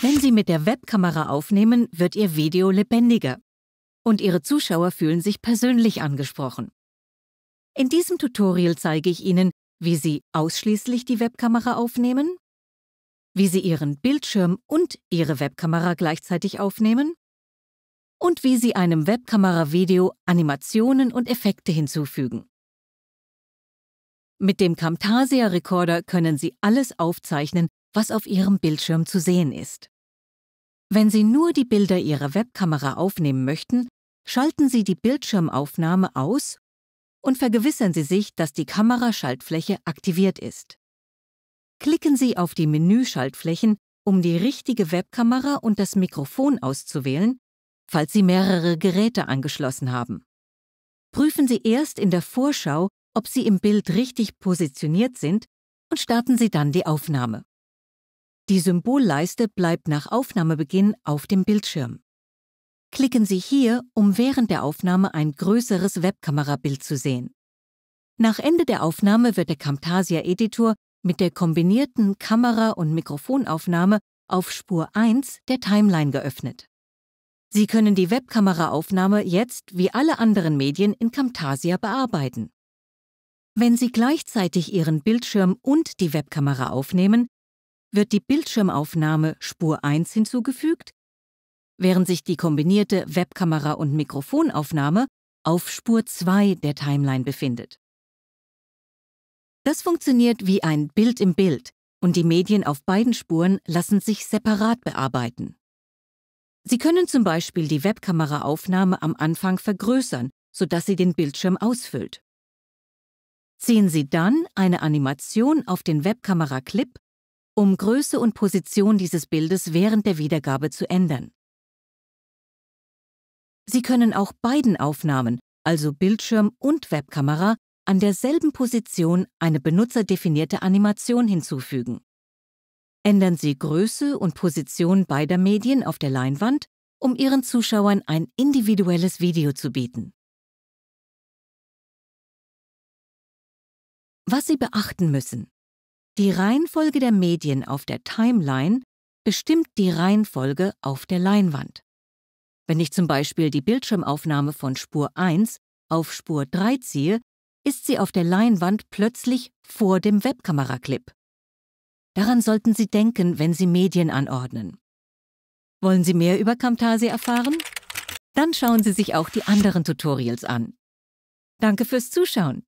Wenn Sie mit der Webkamera aufnehmen, wird Ihr Video lebendiger und Ihre Zuschauer fühlen sich persönlich angesprochen. In diesem Tutorial zeige ich Ihnen, wie Sie ausschließlich die Webkamera aufnehmen, wie Sie Ihren Bildschirm und Ihre Webkamera gleichzeitig aufnehmen und wie Sie einem Webkamera-Video Animationen und Effekte hinzufügen. Mit dem Camtasia-Recorder können Sie alles aufzeichnen, was auf Ihrem Bildschirm zu sehen ist. Wenn Sie nur die Bilder Ihrer Webkamera aufnehmen möchten, schalten Sie die Bildschirmaufnahme aus und vergewissern Sie sich, dass die Kameraschaltfläche aktiviert ist. Klicken Sie auf die Menüschaltflächen, um die richtige Webkamera und das Mikrofon auszuwählen, falls Sie mehrere Geräte angeschlossen haben. Prüfen Sie erst in der Vorschau, ob Sie im Bild richtig positioniert sind und starten Sie dann die Aufnahme. Die Symbolleiste bleibt nach Aufnahmebeginn auf dem Bildschirm. Klicken Sie hier, um während der Aufnahme ein größeres Webkamerabild zu sehen. Nach Ende der Aufnahme wird der Camtasia Editor mit der kombinierten Kamera- und Mikrofonaufnahme auf Spur 1 der Timeline geöffnet. Sie können die Webkameraaufnahme jetzt wie alle anderen Medien in Camtasia bearbeiten. Wenn Sie gleichzeitig Ihren Bildschirm und die Webkamera aufnehmen, wird die Bildschirmaufnahme Spur 1 hinzugefügt, während sich die kombinierte Webkamera- und Mikrofonaufnahme auf Spur 2 der Timeline befindet. Das funktioniert wie ein Bild im Bild und die Medien auf beiden Spuren lassen sich separat bearbeiten. Sie können zum Beispiel die Webkameraaufnahme am Anfang vergrößern, sodass sie den Bildschirm ausfüllt. Ziehen Sie dann eine Animation auf den Webkamera-Clip um Größe und Position dieses Bildes während der Wiedergabe zu ändern. Sie können auch beiden Aufnahmen, also Bildschirm und Webkamera, an derselben Position eine benutzerdefinierte Animation hinzufügen. Ändern Sie Größe und Position beider Medien auf der Leinwand, um Ihren Zuschauern ein individuelles Video zu bieten. Was Sie beachten müssen. Die Reihenfolge der Medien auf der Timeline bestimmt die Reihenfolge auf der Leinwand. Wenn ich zum Beispiel die Bildschirmaufnahme von Spur 1 auf Spur 3 ziehe, ist sie auf der Leinwand plötzlich vor dem Webkameraclip. Daran sollten Sie denken, wenn Sie Medien anordnen. Wollen Sie mehr über Camtasia erfahren? Dann schauen Sie sich auch die anderen Tutorials an. Danke fürs Zuschauen!